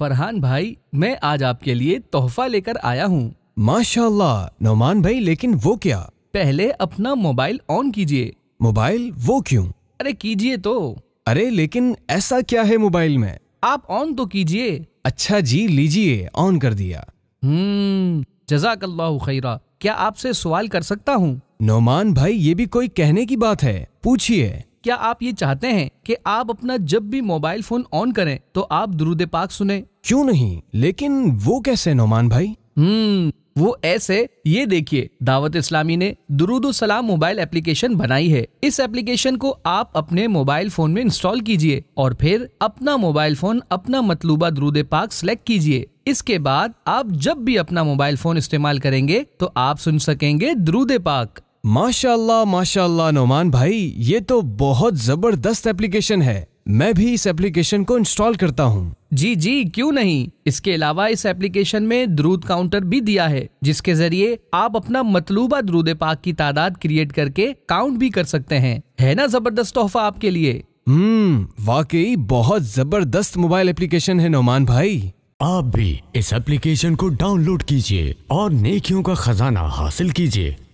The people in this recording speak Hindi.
फरहान भाई मैं आज आपके लिए तोहफा लेकर आया हूँ माशाल्लाह नौमान भाई लेकिन वो क्या पहले अपना मोबाइल ऑन कीजिए मोबाइल वो क्यों अरे कीजिए तो अरे लेकिन ऐसा क्या है मोबाइल में आप ऑन तो कीजिए अच्छा जी लीजिए ऑन कर दिया हम्म अल्लाह खैरा क्या आपसे सवाल कर सकता हूँ नौमान भाई ये भी कोई कहने की बात है पूछिए क्या आप ये चाहते हैं कि आप अपना जब भी मोबाइल फोन ऑन करें तो आप दुरुदे पाक सुने क्यों नहीं लेकिन वो कैसे नोमान भाई हम्म वो ऐसे ये देखिए दावत इस्लामी ने दुरुद सलाम मोबाइल एप्लीकेशन बनाई है इस एप्लीकेशन को आप अपने मोबाइल फोन में इंस्टॉल कीजिए और फिर अपना मोबाइल फोन अपना मतलूबा दुरुद पाक सेलेक्ट कीजिए इसके बाद आप जब भी अपना मोबाइल फोन इस्तेमाल करेंगे तो आप सुन सकेंगे दुरुद पाक माशाल्लाह माशाल्लाह नोमान भाई ये तो बहुत जबरदस्त एप्लीकेशन है मैं भी इस एप्लीकेशन को इंस्टॉल करता हूँ जी जी क्यों नहीं इसके अलावा इस एप्लीकेशन में द्रूद काउंटर भी दिया है जिसके जरिए आप अपना मतलूबा द्रूद पाक की तादाद क्रिएट करके काउंट भी कर सकते हैं है ना जबरदस्त तोहफा आपके लिए हम्म वाकई बहुत जबरदस्त मोबाइल एप्लीकेशन है नोमान भाई आप भी इस एप्लीकेशन को डाउनलोड कीजिए और नेकियों का खजाना हासिल कीजिए